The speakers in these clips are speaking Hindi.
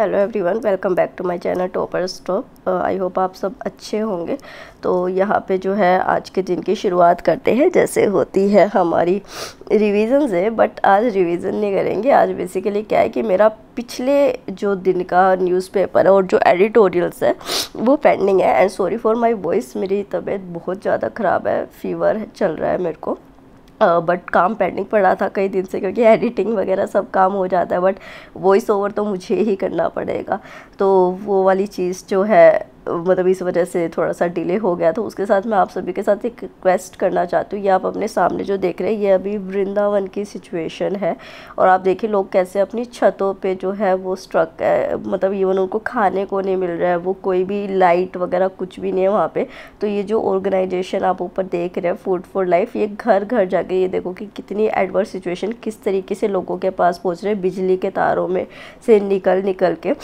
hello everyone welcome back to my channel Topper Stop I hope आप सब अच्छे होंगे तो यहाँ पे जो है आज के दिन की शुरुआत करते हैं जैसे होती है हमारी रिवीजन से बट आज रिवीजन नहीं करेंगे आज बेसिकली क्या है कि मेरा पिछले जो दिन का न्यूज़पेपर और जो एडिटोरियल्स है वो पेंडिंग है and sorry for my voice मेरी तबीयत बहुत ज़्यादा ख़राब है फीवर चल रहा है मेरे को बट काम पेंडिंग पड़ा था कई दिन से क्योंकि एडिटिंग वगैरह सब काम हो जाता है बट वॉइस ओवर तो मुझे ही करना पड़ेगा तो वो वाली चीज़ जो है मतलब इस वजह से थोड़ा सा डिले हो गया तो उसके साथ मैं आप सभी के साथ एक रिक्वेस्ट करना चाहती हूँ ये आप अपने सामने जो देख रहे हैं ये अभी वृंदावन की सिचुएशन है और आप देखिए लोग कैसे अपनी छतों पे जो है वो स्ट्रक है मतलब इवन उनको खाने को नहीं मिल रहा है वो कोई भी लाइट वगैरह कुछ भी नहीं है वहाँ पर तो ये जो ऑर्गेनाइजेशन आप ऊपर देख रहे हैं फूड फॉर लाइफ ये घर घर जाके ये देखो कि कितनी एडवर्स सिचुएशन किस तरीके से लोगों के पास पहुँच रहे हैं बिजली के तारों में से निकल निकल के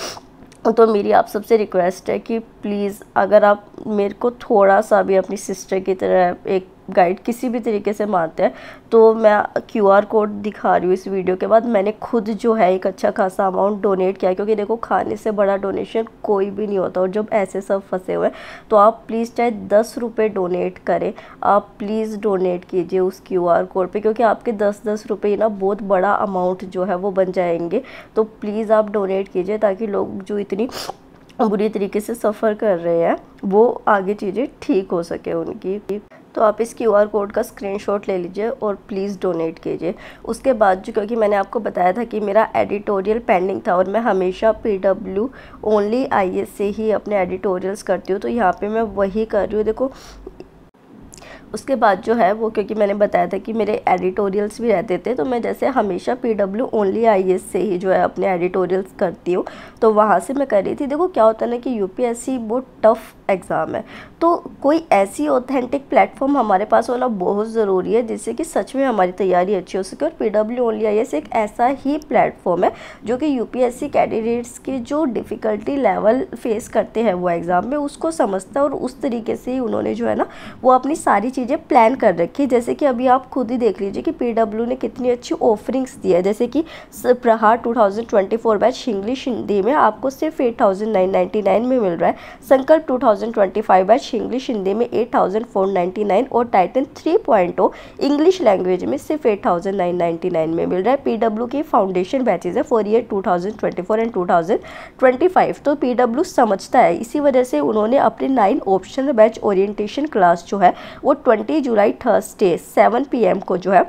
तो मेरी आप सबसे रिक्वेस्ट है कि प्लीज़ अगर आप मेरे को थोड़ा सा भी अपनी सिस्टर की तरह एक गाइड किसी भी तरीके से मारते हैं तो मैं क्यूआर कोड दिखा रही हूँ इस वीडियो के बाद मैंने खुद जो है एक अच्छा खासा अमाउंट डोनेट किया क्योंकि देखो खाने से बड़ा डोनेशन कोई भी नहीं होता और जब ऐसे सब फंसे हुए तो आप प्लीज़ चाहे दस रुपये डोनेट करें आप प्लीज़ डोनेट कीजिए उस क्यू आर कोड पर क्योंकि आपके दस दस रुपये ना बहुत बड़ा अमाउंट जो है वो बन जाएंगे तो प्लीज़ आप डोनेट कीजिए ताकि लोग जो इतनी बुरी तरीके से सफ़र कर रहे हैं वो आगे चीज़ें ठीक हो सके उनकी तो आप इस क्यू कोड का शॉट ले लीजिए और प्लीज़ डोनेट कीजिए उसके बाद जो क्योंकि मैंने आपको बताया था कि मेरा एडिटोरियल पेंडिंग था और मैं हमेशा पी डब्ल्यू ओनली आई से ही अपने एडिटोरियल्स करती हूँ तो यहाँ पर मैं वही कर रही हूँ देखो उसके बाद जो है वो क्योंकि मैंने बताया था कि मेरे एडिटोरियल्स भी रहते थे तो मैं जैसे हमेशा पी डब्ल्यू ओनली आई से ही जो है अपने एडिटोरियल्स करती हूँ तो वहाँ से मैं कर रही थी देखो क्या होता है ना कि यू बहुत टफ़ एग्ज़ाम है तो कोई ऐसी ऑथेंटिक प्लेटफॉर्म हमारे पास होना बहुत ज़रूरी है जिससे कि सच में हमारी तैयारी अच्छी हो सके और पी डब्ल्यू ओनली आई एक ऐसा ही प्लेटफॉर्म है जो कि यू कैंडिडेट्स के जो डिफ़िकल्टी लेवल फेस करते हैं वो एग्ज़ाम में उसको समझता है और उस तरीके से ही उन्होंने जो है ना वो अपनी सारी चीज़ें प्लान कर रखी है जैसे कि अभी आप खुद ही देख लीजिए कि पी ने कितनी अच्छी ऑफरिंग्स दी है जैसे कि प्रहार 2024 बैच इंग्लिश शिंदी में आपको सिर्फ 8,999 में मिल रहा है संकल्प 2025 बैच इंग्लिश शिंदी में 8,499 और टाइटन 3.0 इंग्लिश लैंग्वेज में सिर्फ 8,999 में मिल रहा है पी की फाउंडेशन बैचेज है for year four and five तो पी समझता है इसी वजह से उन्होंने अपने nine optional batch orientation class जो है वो twenty July Thursday seven PM को जो है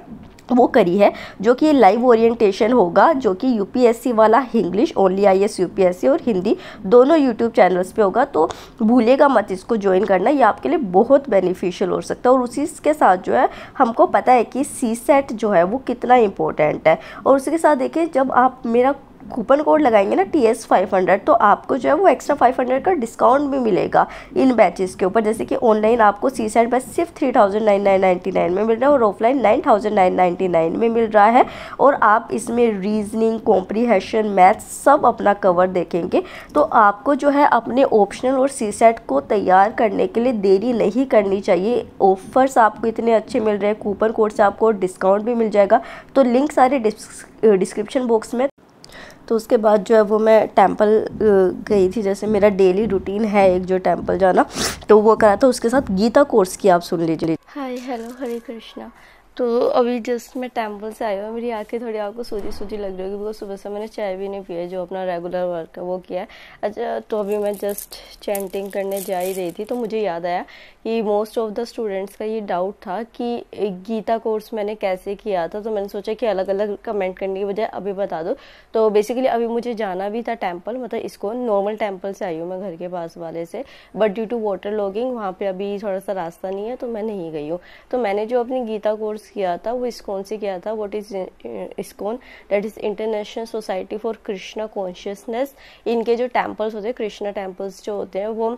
वो करी है जो कि लाइव ओरिएंटेशन होगा जो कि यूपीएससी वाला English only I S UPSC और हिंदी दोनों यूट्यूब चैनल्स पे होगा तो भूलेगा मत इसको ज्वाइन करना ये आपके लिए बहुत बेनिफिशियल हो सकता है और उसी के साथ जो है हमको पता है कि सी सेट जो है वो कितना इंपॉर्टेंट है और उसके साथ देखिए जब आप मेरा कूपन कोड लगाएंगे ना टी एस फाइव हंड्रेड तो आपको जो है वो एक्स्ट्रा फाइव हंड्रेड का डिस्काउंट भी मिलेगा इन बैचेस के ऊपर जैसे कि ऑनलाइन आपको सी सेट बैच सिर्फ three thousand nine nine ninety nine में मिल रहा है और offline nine thousand nine ninety nine में मिल रहा है और आप इसमें रीजनिंग कॉम्प्रीहेशन मैथ्स सब अपना कवर देखेंगे तो आपको जो है अपने ऑप्शनल और सी सेट को तैयार करने के लिए देरी नहीं करनी चाहिए ऑफर्स आपको इतने अच्छे मिल रहे हैं कूपन कोड से आपको डिस्काउंट भी मिल जाएगा तो लिंक सारे डिस्क्रिप्शन बॉक्स में तो उसके बाद जो है वो मैं टेम्पल गई थी जैसे मेरा डेली रूटीन है एक जो टेम्पल जाना तो वो करा था उसके साथ गीता कोर्स की आप सुन लीजिए हाय हेलो हरे कृष्णा तो अभी जस्ट मैं टेम्पल से आई हूँ मेरी आंखें थोड़ी आपको सूजी सूजी लग रही होगी बिकॉज सुबह से मैंने चाय भी नहीं पी है जो अपना रेगुलर वर्क है वो किया है अच्छा तो अभी मैं जस्ट चैंटिंग करने जा ही रही थी तो मुझे याद आया कि मोस्ट ऑफ द स्टूडेंट्स का ये डाउट था कि गीता कोर्स मैंने कैसे किया था तो मैंने सोचा कि अलग अलग कमेंट करने की बजाय अभी बता दो तो बेसिकली अभी मुझे जाना भी था टेम्पल मतलब इसको नॉर्मल टेम्पल से आई हूँ मैं घर के पास वाले से but due to water logging वहाँ पर अभी थोड़ा सा रास्ता नहीं है तो मैं नहीं गई हूँ तो मैंने जो अपनी गीता कोर्स किया था वो इस्कॉन से किया था what is uh, ISKCON that is International Society for Krishna Consciousness इनके जो टेम्पल्स होते हैं कृष्णा टेम्पल्स जो होते हैं वो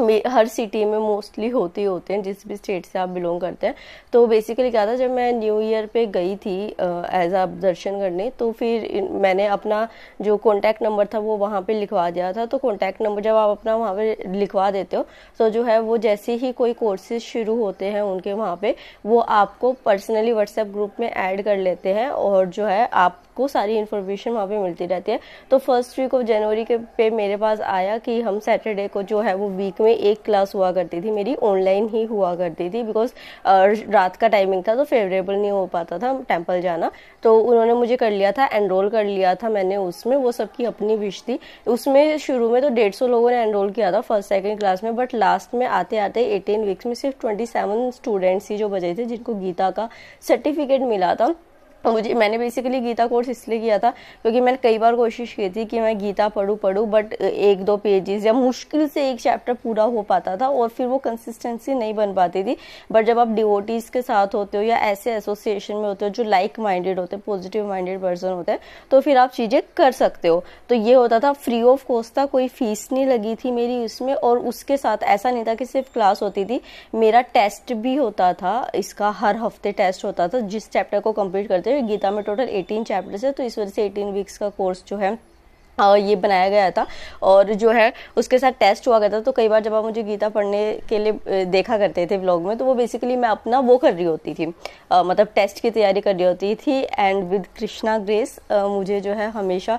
हर सिटी में मोस्टली होते ही होते हैं जिस भी स्टेट से आप बिलोंग करते हैं तो बेसिकली क्या था जब मैं न्यू ईयर पे गई थी एज आ दर्शन करने तो फिर मैंने अपना जो कॉन्टैक्ट नंबर था वो वहाँ पे लिखवा दिया था तो कॉन्टैक्ट नंबर जब आप अपना वहाँ पे लिखवा देते हो तो जो है वो जैसे ही कोई कोर्सेज शुरू होते हैं उनके वहाँ पर वो आपको पर्सनली व्हाट्सएप ग्रुप में ऐड कर लेते हैं और जो है आप आपको सारी इन्फॉर्मेशन वहाँ पे मिलती रहती है तो फर्स्ट वीक ऑफ जनवरी के पे मेरे पास आया कि हम सैटरडे को जो है वो वीक में एक क्लास हुआ करती थी मेरी ऑनलाइन ही हुआ करती थी बिकॉज रात का टाइमिंग था तो फेवरेबल नहीं हो पाता था टेम्पल जाना तो उन्होंने मुझे कर लिया था एनरोल कर लिया था मैंने उसमें वो सबकी अपनी विश थी उसमें शुरू में तो डेढ़ सौ लोगों ने एनरोल किया था फर्स्ट सेकेंड क्लास में बट लास्ट में आते आते एटीन वीक्स में सिर्फ ट्वेंटी सेवन स्टूडेंट्स ही जो बचे थे जिनको गीता का सर्टिफिकेट मिला था मुझे मैंने बेसिकली गीता कोर्स इसलिए किया था क्योंकि मैंने कई बार कोशिश की थी कि मैं गीता पढ़ूँ पढ़ू बट एक दो पेजेस या मुश्किल से एक चैप्टर पूरा हो पाता था और फिर वो कंसिस्टेंसी नहीं बन पाती थी बट जब आप डिवोटीज़ के साथ होते हो या ऐसे एसोसिएशन में होते हो जो लाइक माइंडेड होते हैं पॉजिटिव माइंडेड पर्सन होते हैं तो फिर आप चीज़ें कर सकते हो तो ये होता था फ्री ऑफ कॉस्ट था कोई फीस नहीं लगी थी मेरी उसमें और उसके साथ ऐसा नहीं था कि सिर्फ क्लास होती थी मेरा टेस्ट भी होता था इसका हर हफ्ते टेस्ट होता था जिस चैप्टर को कंप्लीट करते गीता में टोटल 18 चैप्टर्स है तो इस वजह से 18 वीक्स का कोर्स जो है और हाँ, ये बनाया गया था और जो है उसके साथ टेस्ट हुआ करता था तो कई बार जब आप मुझे गीता पढ़ने के लिए देखा करते थे ब्लॉग में तो वो बेसिकली मैं अपना वो कर रही होती थी आ, मतलब टेस्ट की तैयारी कर रही होती थी and with Krishna grace ah, मुझे जो है हमेशा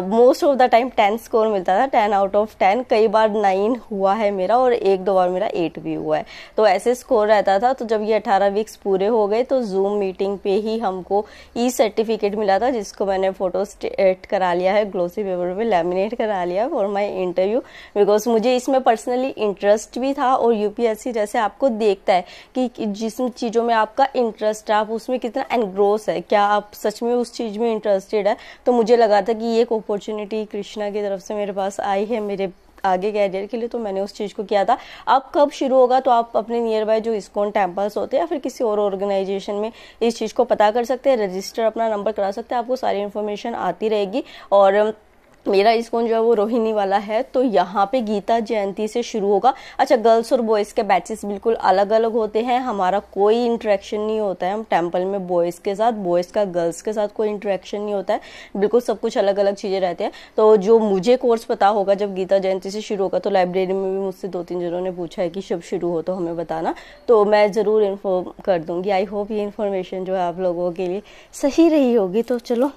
most of the time ten score मिलता था टेन आउट ऑफ टेन कई बार नाइन हुआ है मेरा और एक दो बार मेरा एट भी हुआ है तो ऐसे स्कोर रहता था तो जब ये अठारह वीक्स पूरे हो गए तो जूम मीटिंग पे ही हमको ई सर्टिफिकेट मिला था जिसको मैंने फोटो स्टेट करा लिया है ग्लोसी पेपर पे लैमिनेट करा लिया फॉर माय इंटरव्यू बिकॉज मुझे इसमें पर्सनली इंटरेस्ट भी था और यूपीएससी जैसे आपको देखता है कि जिस चीज़ों में आपका इंटरेस्ट है आप उसमें कितना एनग्रोस है क्या आप सच में उस चीज़ में इंटरेस्टेड है तो मुझे लगा था कि ये एक अपॉर्चुनिटी कृष्णा की तरफ से मेरे पास आई है मेरे आगे कैरियर के लिए तो मैंने उस चीज़ को किया था अब कब शुरू होगा तो आप अपने नियर बाय जो इस्कॉन टेम्पल्स होते हैं या फिर किसी और ऑर्गेनाइजेशन में इस चीज़ को पता कर सकते हैं रजिस्टर अपना नंबर करा सकते हैं आपको सारी इन्फॉर्मेशन आती रहेगी और मेरा इसकोन जो है वो रोहिणी वाला है तो यहाँ पे गीता जयंती से शुरू होगा अच्छा गर्ल्स और बॉयज़ के बैचेस बिल्कुल अलग अलग होते हैं हमारा कोई इंटरेक्शन नहीं होता है हम टेम्पल में बॉयज़ के साथ बॉयज़ का गर्ल्स के साथ कोई इंटरेक्शन नहीं होता है बिल्कुल सब कुछ अलग अलग चीज़ें रहते हैं तो जो मुझे कोर्स पता होगा जब गीता जयंती से शुरू होगा तो लाइब्रेरी में भी मुझसे दो तीन जनों ने पूछा है कि शब शुरू हो तो हमें बताना तो मैं ज़रूर इन्फॉर्म कर दूँगी आई होप ये इन्फॉर्मेशन जो है आप लोगों के लिए सही रही होगी तो चलो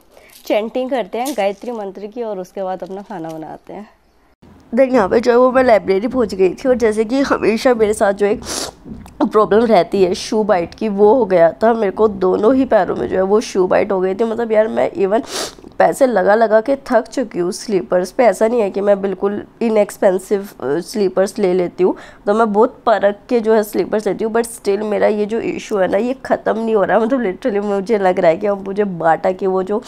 चैंटिंग करते हैं गायत्री मंत्र की और उसके बाद अपना खाना बनाते हैं देन यहाँ पे जो है वो मैं लाइब्रेरी पहुँच गई थी और जैसे कि हमेशा मेरे साथ जो एक प्रॉब्लम रहती है शू बाइट की वो हो गया था मेरे को दोनों ही पैरों में जो है वो शू बाइट हो गई थी मतलब यार मैं इवन पैसे लगा लगा के थक चुकी हूँ स्लीपर्स पे ऐसा नहीं है कि मैं बिल्कुल इनएक्सपेंसिव स्लीपर्स ले लेती हूँ तो मैं बहुत परख के जो है स्लीपर्स लेती हूँ बट स्टिल मेरा ये जो इशू है ना ये ख़त्म नहीं हो रहा मतलब लिटरली मुझे लग रहा है कि अब मुझे बाटा के वो जो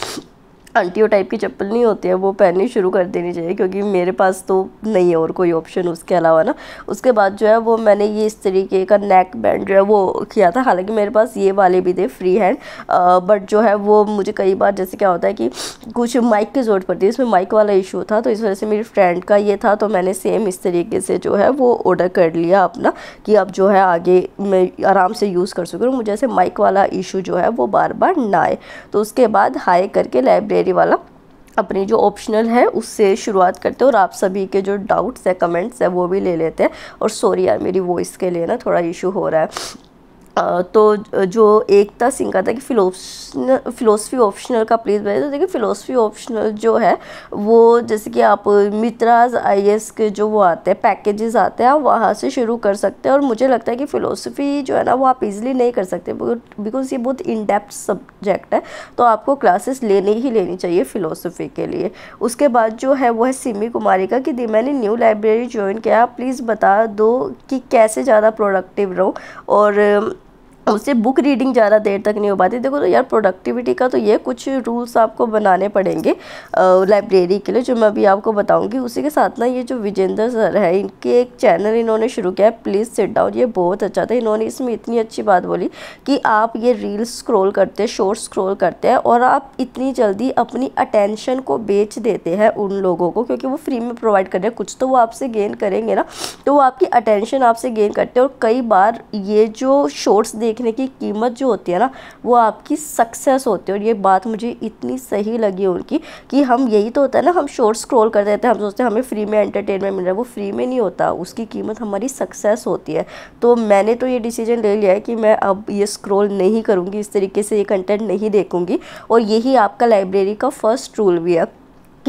आंटियों टाइप की चप्पल नहीं होती है वो पहननी शुरू कर देनी चाहिए क्योंकि मेरे पास तो नहीं है और कोई ऑप्शन उसके अलावा ना उसके बाद जो है वो मैंने ये इस तरीके का नेक बैंड जो है वो किया था हालांकि मेरे पास ये वाले भी थे फ्री हैंड बट जो है वो मुझे कई बार जैसे क्या होता है कि कुछ माइक की ज़रूरत पड़ती है इसमें माइक वाला इशू था तो इस वजह से मेरी फ्रेंड का ये था तो मैंने सेम इस तरीके से जो है वो ऑर्डर कर लिया अपना कि अब जो है आगे मैं आराम से यूज़ कर सकूँ मुझे ऐसे माइक वाला इशू जो है वो बार बार ना आए तो उसके बाद हाई करके लाइब्रेरी लाइब्रेरी वाला अपनी जो ऑप्शनल है उससे शुरुआत करते हैं और आप सभी के जो डाउट्स है कमेंट्स है वो भी ले लेते हैं और सॉरी यार मेरी वॉइस के लिए ना थोड़ा इशू हो रहा है तो जो एक था सिंह का था कि फिलोसफी फिलोसफी ऑप्शनल का प्लीज़ बताइए तो देखिए फिलोसफी ऑप्शनल जो है वो जैसे कि आप मित्राज आई के जो वो आते हैं पैकेजेस आते हैं आप वहाँ से शुरू कर सकते हैं और मुझे लगता है कि फ़िलोसफी जो है ना वो आप इजीली नहीं कर सकते बिकॉज ये बहुत इन डेप्थ सब्जेक्ट है तो आपको क्लासेस लेनी ही लेनी चाहिए फ़िलोसफी के लिए उसके बाद जो है वो है सिमी कुमारी का कि दी मैंने न्यू लाइब्रेरी ज्वाइन किया प्लीज़ बता दो कि कैसे ज़्यादा प्रोडक्टिव रहो और उससे बुक रीडिंग ज़्यादा देर तक नहीं हो पाती देखो तो यार प्रोडक्टिविटी का तो ये कुछ रूल्स आपको बनाने पड़ेंगे लाइब्रेरी के लिए जो मैं अभी आपको बताऊँगी उसी के साथ ना ये जो विजेंद्र सर है इनके एक चैनल इन्होंने शुरू किया है प्लीज़ सिट डाउन ये बहुत अच्छा था इन्होंने इसमें इतनी अच्छी बात बोली कि आप ये रील्स स्क्रोल करते हैं शॉर्ट स्क्रोल करते हैं और आप इतनी जल्दी अपनी अटेंशन को बेच देते हैं उन लोगों को क्योंकि वो फ्री में प्रोवाइड कर रहे हैं कुछ तो वो आपसे गेन करेंगे ना तो वो आपकी अटेंशन आपसे गेन करते हैं और कई बार ये जो शॉर्ट्स देख सीखने की कीमत जो होती है ना वो आपकी सक्सेस होती है और ये बात मुझे इतनी सही लगी उनकी कि हम यही तो होता है ना हम शोर स्क्रॉल कर देते हैं हम सोचते हैं हमें फ्री में एंटरटेनमेंट मिल रहा है वो फ्री में नहीं होता उसकी कीमत हमारी सक्सेस होती है तो मैंने तो ये डिसीजन ले लिया है कि मैं अब ये स्क्रोल नहीं करूँगी इस तरीके से ये कंटेंट नहीं देखूँगी और यही आपका लाइब्रेरी का फर्स्ट रूल भी है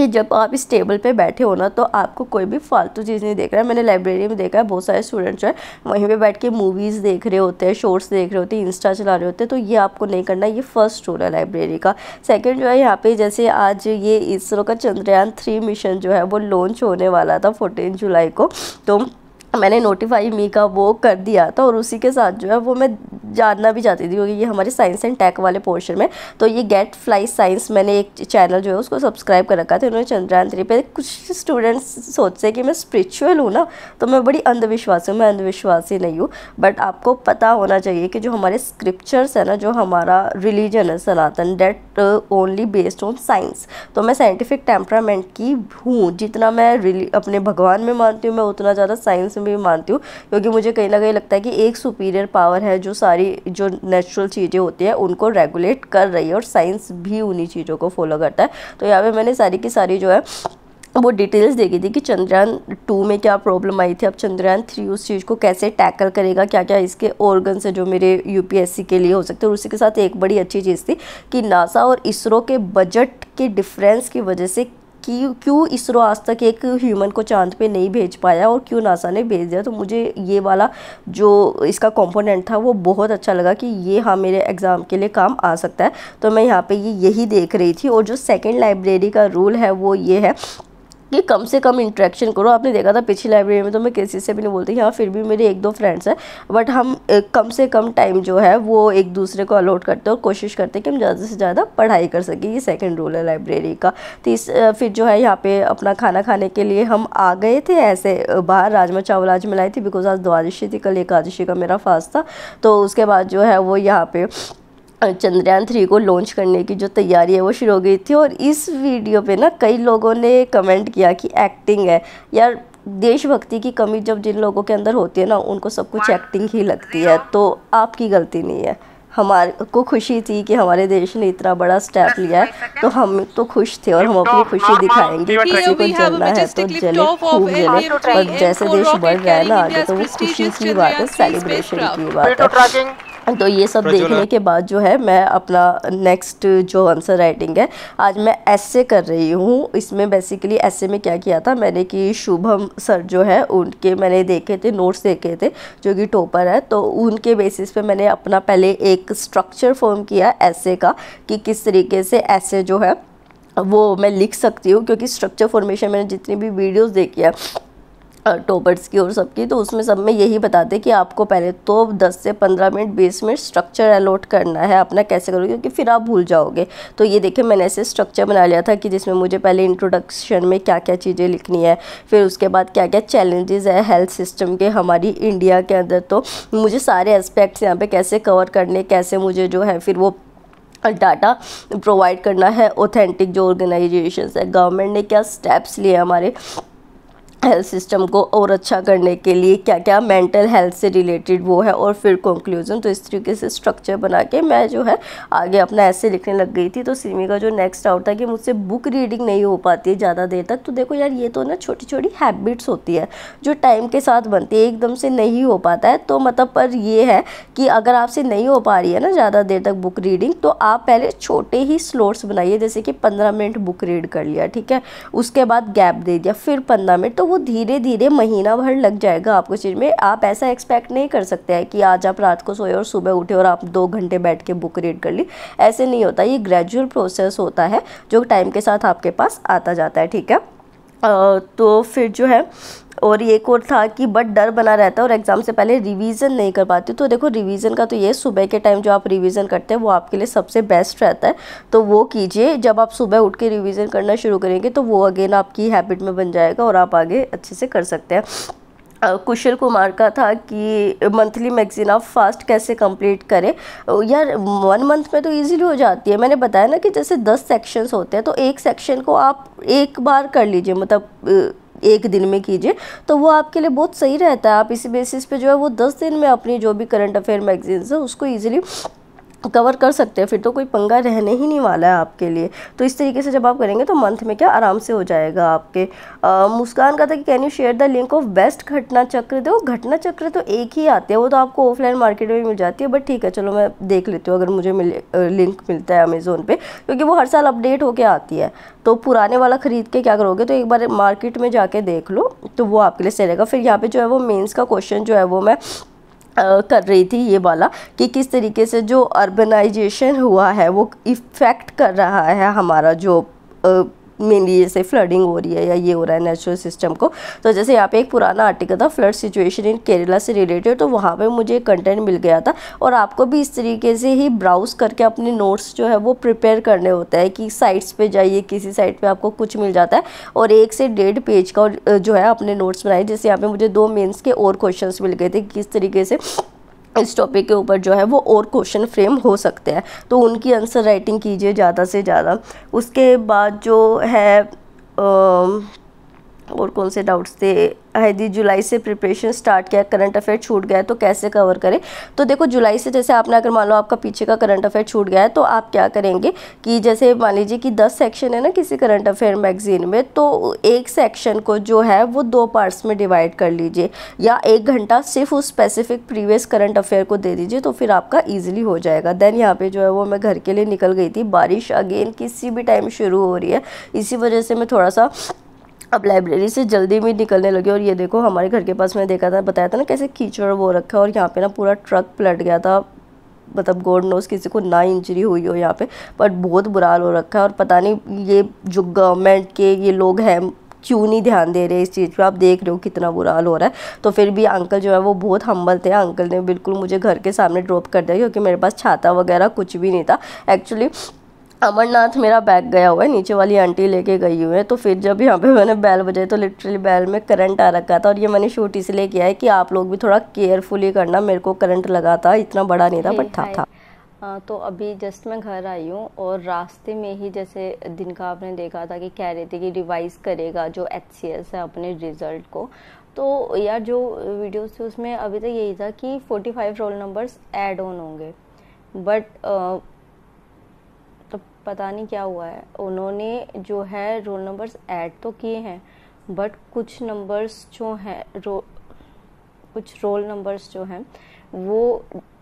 कि जब आप इस टेबल पे बैठे हो ना तो आपको कोई भी फालतू चीज़ नहीं देख रहा है मैंने लाइब्रेरी में देखा है बहुत सारे स्टूडेंट्स जो है वहीं पर बैठ के मूवीज़ देख रहे होते हैं शॉर्ट्स देख रहे होते हैं इंस्टा चला रहे होते हैं तो ये आपको नहीं करना ये फर्स्ट रूल है लाइब्रेरी का सेकेंड जो है यहाँ पर जैसे आज ये इसरो का चंद्रयान थ्री मिशन जो है वो लॉन्च होने वाला था फोर्टीन जुलाई को तो मैंने नोटिफाई मी का वो कर दिया था और उसी के साथ जो है वो मैं जानना भी चाहती थी क्योंकि ये हमारे साइंस एंड टेक वाले पोर्शन में तो ये गेट फ्लाई साइंस मैंने एक चैनल जो है उसको सब्सक्राइब कर रखा था उन्होंने चंद्रयान थ्री पे कुछ स्टूडेंट्स सोचते हैं कि मैं स्पिरिचुअल हूँ ना तो मैं बड़ी अंधविश्वासी हूँ मैं अंधविश्वासी नहीं हूँ बट आपको पता होना चाहिए कि जो हमारे स्क्रिप्चर्स है ना जो हमारा रिलीजन है Sanatan that only based on science तो मैं साइंटिफिक टेम्परामेंट की हूँ जितना मैं अपने भगवान में मानती हूँ मैं उतना ज़्यादा साइंस में भी मानती हूँ क्योंकि मुझे कहीं ना कहीं लगता है कि एक सुपीरियर पावर है जो सारी जो नेचुरल चीज़ें होती हैं उनको रेगुलेट कर रही है और साइंस भी उन्हीं चीज़ों को फॉलो करता है तो यहाँ पर मैंने सारी की सारी जो है वो डिटेल्स देखी थी कि चंद्रयान टू में क्या प्रॉब्लम आई थी अब चंद्रयान थ्री उस चीज़ को कैसे टैकल करेगा क्या क्या इसके ऑर्गन से जो मेरे यूपीएससी के लिए हो सकते हैं और उसी के साथ एक बड़ी अच्छी चीज़ थी कि नासा और इसरो के बजट के डिफरेंस की वजह से कि क्यों इसरो आज तक एक ह्यूमन को चांद पे नहीं भेज पाया और क्यों नासा ने भेज दिया तो मुझे ये वाला जो इसका कंपोनेंट था वो बहुत अच्छा लगा कि ये हाँ मेरे एग्ज़ाम के लिए काम आ सकता है तो मैं यहाँ पे ये यही देख रही थी और जो सेकंड लाइब्रेरी का रूल है वो ये है कि कम से कम इंट्रैक्शन करो आपने देखा था पिछली लाइब्रेरी में तो मैं किसी से भी नहीं बोलती हाँ फिर भी मेरे एक दो फ्रेंड्स हैं बट हम कम से कम टाइम जो है वो एक दूसरे को अलॉट करते हैं और कोशिश करते हैं कि हम ज़्यादा से ज़्यादा पढ़ाई कर सकें ये सेकेंड रूल है लाइब्रेरी का तीस फिर जो है यहाँ पे अपना खाना खाने के लिए हम आ गए थे ऐसे बाहर राजमा चावल आज मिलाई थी बिकॉज आज द्वादशी थी कल एकादशी का मेरा फास्ट था तो उसके बाद जो है वो यहाँ पे चंद्रयान थ्री को लॉन्च करने की जो तैयारी है वो शुरू हो गई थी और इस वीडियो पे ना कई लोगों ने कमेंट किया कि एक्टिंग है यार देशभक्ति की कमी जब जिन लोगों के अंदर होती है ना उनको सब कुछ एक्टिंग ही लगती है तो आपकी गलती नहीं है हमारे को खुशी थी कि हमारे देश ने इतना बड़ा स्टेप लिया है तो हम तो खुश थे और हम अपनी खुशी दिखाएंगे किसी को जलना है तो जले खूब जले पर जैसे देश बढ़ रहा है ना आगे तो वो खुशी की बात है सेलिब्रेशन की बात है तो ये सब देखने के बाद जो है मैं अपना नेक्स्ट जो आंसर राइटिंग है आज मैं ऐसे कर रही हूँ इसमें बेसिकली ऐसे में क्या किया था मैंने कि शुभम सर जो है उनके मैंने देखे थे नोट्स देखे थे जो कि टोपर है तो उनके बेसिस पे मैंने अपना पहले एक स्ट्रक्चर फॉर्म किया ऐसे का कि किस तरीके से ऐसे जो है वो मैं लिख सकती हूँ क्योंकि स्ट्रक्चर फॉर्मेशन मैंने जितनी भी वीडियोज़ देखी है टोबर्ट्स की और सबकी तो उसमें सब में यही बताते कि आपको पहले तो 10 से 15 मिनट 20 मिनट स्ट्रक्चर अलॉट करना है अपना कैसे करोगे क्योंकि फिर आप भूल जाओगे तो ये देखिए मैंने ऐसे स्ट्रक्चर बना लिया था कि जिसमें मुझे पहले इंट्रोडक्शन में क्या क्या चीज़ें लिखनी है फिर उसके बाद क्या क्या चैलेंजेस है हेल्थ सिस्टम के हमारी इंडिया के अंदर तो मुझे सारे एस्पेक्ट्स यहाँ पर कैसे कवर करने कैसे मुझे जो है फिर वो डाटा प्रोवाइड करना है ऑथेंटिक जो ऑर्गेनाइजेशन है गवर्नमेंट ने क्या स्टेप्स लिए हमारे हेल्थ सिस्टम को और अच्छा करने के लिए क्या क्या मेंटल हेल्थ से रिलेटेड वो है और फिर कंक्लूजन तो इस तरीके से स्ट्रक्चर बना के मैं जो है आगे अपना ऐसे लिखने लग गई थी तो सिमी का जो नेक्स्ट आउट था कि मुझसे बुक रीडिंग नहीं हो पाती है ज़्यादा देर तक तो देखो यार ये तो ना छोटी छोटी हैबिट्स होती है जो टाइम के साथ बनती है एकदम से नहीं हो पाता है तो मतलब पर यह है कि अगर आपसे नहीं हो पा रही है ना ज़्यादा देर तक बुक रीडिंग तो आप पहले छोटे ही स्लोट्स बनाइए जैसे कि पंद्रह मिनट बुक रीड कर लिया ठीक है उसके बाद गैप दे दिया फिर पंद्रह मिनट तो वो धीरे धीरे महीना भर लग जाएगा आपको चीज़ में आप ऐसा एक्सपेक्ट नहीं कर सकते हैं कि आज आप रात को सोए और सुबह उठे और आप दो घंटे बैठ के बुक रीड कर ली ऐसे नहीं होता ये ग्रेजुअल प्रोसेस होता है जो टाइम के साथ आपके पास आता जाता है ठीक है तो फिर जो है और ये एक और था कि बट डर बना रहता है और एग्ज़ाम से पहले रिवीजन नहीं कर पाती तो देखो रिवीजन का तो ये सुबह के टाइम जो आप रिवीजन करते हैं वो आपके लिए सबसे बेस्ट रहता है तो वो कीजिए जब आप सुबह उठ के रिवीजन करना शुरू करेंगे तो वो अगेन आपकी हैबिट में बन जाएगा और आप आगे अच्छे से कर सकते हैं कुशल कुमार का था कि मंथली मैगजीन आप फास्ट कैसे कंप्लीट करें यार वन मंथ में तो इजीली हो जाती है मैंने बताया ना कि जैसे दस सेक्शंस होते हैं तो एक सेक्शन को आप एक बार कर लीजिए मतलब एक दिन में कीजिए तो वो आपके लिए बहुत सही रहता है आप इसी बेसिस पे जो है वो दस दिन में अपनी जो भी करंट अफेयर मैगजीन्स है उसको ईजिली कवर कर सकते हैं फिर तो कोई पंगा रहने ही नहीं वाला है आपके लिए तो इस तरीके से जब आप करेंगे तो मंथ में क्या आराम से हो जाएगा आपके मुस्कान का था कि can you share the link of best Ghatna Chakra दो घटना चक्र तो एक ही आते हैं वो तो आपको ऑफलाइन मार्केट में मिल जाती है बट ठीक है चलो मैं देख लेती हूँ अगर मुझे मिल लिंक मिलता है अमेज़ोन पर क्योंकि वो हर साल अपडेट होकर आती है तो पुराने वाला ख़रीद के क्या करोगे तो एक बार मार्केट में जाके देख लो तो वो आपके लिए सही रहेगा फिर यहाँ पर जो है वो मेन्स का क्वेश्चन जो है वो मैं कर रही थी ये वाला कि किस तरीके से जो अर्बनाइजेशन हुआ है वो इफ़ेक्ट कर रहा है हमारा जो आ, मेनली जैसे फ्लडिंग हो रही है या ये हो रहा है नेचुरल सिस्टम को तो जैसे यहाँ पे एक पुराना आर्टिकल था फ्लड सिचुएशन इन केरला से रिलेटेड तो वहाँ पर मुझे कंटेंट मिल गया था और आपको भी इस तरीके से ही ब्राउज़ करके अपने नोट्स जो है वो प्रिपेयर करने होते हैं कि साइट्स पर जाइए किसी साइट पर आपको कुछ मिल जाता है और एक से डेढ़ पेज का जो है अपने नोट्स बनाए जैसे यहाँ पर मुझे दो मेन्स के और क्वेश्चन मिल गए थे किस तरीके से इस टॉपिक के ऊपर जो है वो और क्वेश्चन फ्रेम हो सकते हैं तो उनकी आंसर राइटिंग कीजिए ज़्यादा से ज़्यादा उसके बाद जो है आ, और कौन से डाउट्स थे हैदी जुलाई से प्रिपरेशन स्टार्ट किया करंट अफेयर छूट गया तो कैसे कवर करें तो देखो जुलाई से जैसे आपने अगर मान लो आपका पीछे का करंट अफेयर छूट गया है तो आप क्या करेंगे कि जैसे मान लीजिए कि दस सेक्शन है ना किसी करंट अफेयर मैगजीन में तो एक सेक्शन को जो है वो दो पार्ट्स में डिवाइड कर लीजिए या एक घंटा सिर्फ उस स्पेसिफिक प्रीवियस करंट अफेयर को दे दीजिए तो फिर आपका ईजिली हो जाएगा देन यहाँ पर जो है वो मैं घर के लिए निकल गई थी बारिश अगेन किसी भी टाइम शुरू हो रही है इसी वजह से मैं थोड़ा सा अब लाइब्रेरी से जल्दी भी निकलने लगे और ये देखो हमारे घर के पास मैंने देखा था बताया था ना कैसे कीचड़ वो रखा और यहाँ पे ना पूरा ट्रक पलट गया था मतलब गोड नोस किसी को ना इंजरी हुई हो यहाँ पे बट बहुत बुरा हाल हो रखा है और पता नहीं ये जो गवर्नमेंट के ये लोग हैं क्यों नहीं ध्यान दे रहे इस चीज़ पे आप देख रहे हो कितना बुरा हाल हो रहा है तो फिर भी अंकल जो है वो बहुत हम्बल थे अंकल ने बिल्कुल मुझे घर के सामने ड्रॉप कर दिया क्योंकि मेरे पास छाता वगैरह कुछ भी नहीं था एक्चुअली अमरनाथ मेरा बैग गया हुआ है नीचे वाली आंटी लेके गई हुई है तो फिर जब यहाँ पे मैंने बैल बजाई तो लिटरली बैल में करंट आ रखा था और ये मैंने शूट इसलिए किया है कि आप लोग भी थोड़ा केयरफुली करना मेरे को करंट लगा था इतना बड़ा नहीं था बट था था आ, तो अभी जस्ट मैं घर आई हूँ और रास्ते में ही जैसे दिन का आपने देखा था कि कह रहे थे कि रिवाइज करेगा जो एच है अपने रिजल्ट को तो यार जो वीडियोस थे उसमें अभी तक यही था कि 45 रोल नंबर्स एड ऑन होंगे बट पता नहीं क्या हुआ है उन्होंने जो है रोल नंबर्स ऐड तो किए हैं बट कुछ नंबर्स जो हैं रो कुछ रोल नंबर्स जो हैं वो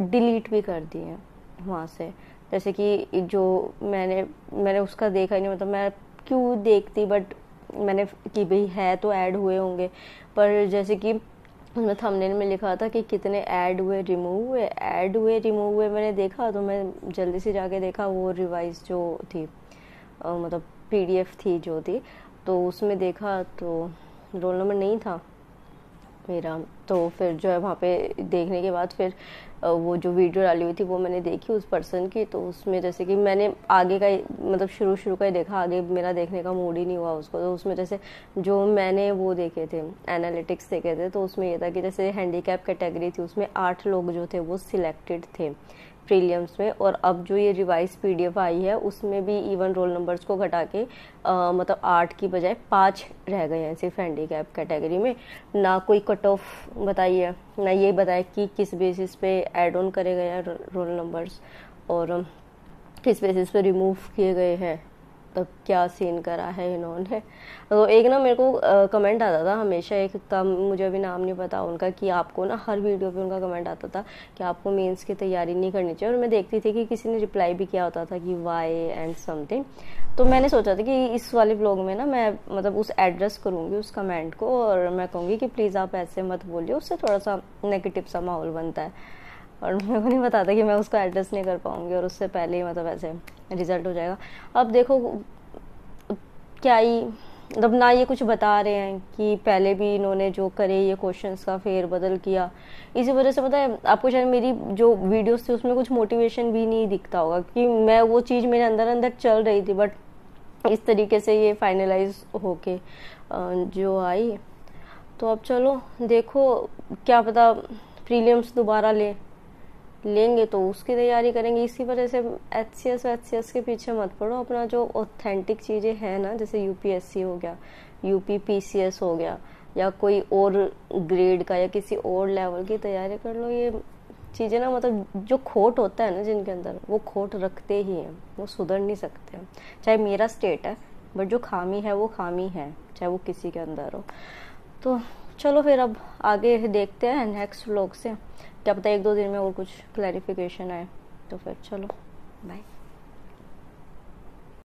डिलीट भी कर दिए हैं वहाँ से जैसे कि जो मैंने मैंने उसका देखा ही नहीं मतलब मैं क्यों देखती बट मैंने कि भाई है तो ऐड हुए होंगे पर जैसे कि उसमें थंबनेल में लिखा था कि कितने ऐड हुए रिमूव हुए ऐड हुए रिमूव हुए मैंने देखा तो मैं जल्दी से जाके देखा वो रिवाइज जो थी आ, मतलब पीडीएफ थी जो थी तो उसमें देखा तो रोल नंबर नहीं था मेरा तो फिर जो है वहाँ पे देखने के बाद फिर वो जो वीडियो डाली हुई थी वो मैंने देखी उस पर्सन की तो उसमें जैसे कि मैंने आगे का मतलब शुरू शुरू का ही देखा आगे मेरा देखने का मूड ही नहीं हुआ उसको तो उसमें जैसे जो मैंने वो देखे थे एनालिटिक्स देखे थे तो उसमें ये था कि जैसे हैंडीकैप कैटेगरी थी उसमें आठ लोग जो थे वो सिलेक्टेड थे प्रीलियम्स में और अब जो ये रिवाइज पीडीएफ आई है उसमें भी इवन रोल नंबर्स को घटा के आ, मतलब आठ की बजाय पाँच रह गए हैं सिर्फ हैंडी कैप कैटेगरी में ना कोई कट ऑफ बताइए ना ये बताए कि किस बेसिस पे एड ऑन करे गए हैं रोल नंबर्स और किस बेसिस पे रिमूव किए गए हैं मतलब क्या सीन करा है इन्होंने तो एक ना मेरे को कमेंट आता था हमेशा एक कम मुझे अभी नाम नहीं पता उनका कि आपको ना हर वीडियो पे उनका कमेंट आता था कि आपको मेंस की तैयारी नहीं करनी चाहिए और मैं देखती थी कि किसी ने रिप्लाई भी किया होता था कि वाई एंड समथिंग तो मैंने सोचा था कि इस वाले ब्लॉग में ना मैं मतलब उस एड्रेस करूँगी उस कमेंट को और मैं कहूँगी कि प्लीज़ आप ऐसे मत बोलिए उससे थोड़ा सा नेगेटिव सा माहौल बनता है और मेरे को नहीं पता था कि मैं उसको एड्रेस नहीं कर पाऊँगी और उससे पहले ही मतलब ऐसे रिज़ल्ट हो जाएगा अब देखो क्या ही मतलब ना ये कुछ बता रहे हैं कि पहले भी इन्होंने जो करे ये क्वेश्चंस का फेर बदल किया इसी वजह से पता है आपको शायद मेरी जो वीडियोस थी उसमें कुछ मोटिवेशन भी नहीं दिखता होगा कि मैं वो चीज़ मेरे अंदर अंदर चल रही थी बट इस तरीके से ये फाइनलाइज होके जो आई तो अब चलो देखो क्या पता प्रीलियम्स दोबारा ले लेंगे तो उसकी तैयारी करेंगे इसी वजह से H C S H C S के पीछे मत पड़ो अपना जो ऑथेंटिक चीज़ें हैं ना जैसे यू पी एस सी हो गया U P P C S हो गया या कोई और ग्रेड का या किसी और लेवल की तैयारी कर लो ये चीज़ें ना मतलब जो खोट होता है ना जिनके अंदर वो खोट रखते ही हैं वो सुधर नहीं सकते चाहे मेरा स्टेट है बट जो खामी है वो खामी है चाहे वो किसी के अंदर हो तो चलो फिर अब आगे देखते हैं नेक्स्ट व्लॉग से क्या पता एक दो दिन में और कुछ क्लैरिफिकेशन आए तो फिर चलो बाय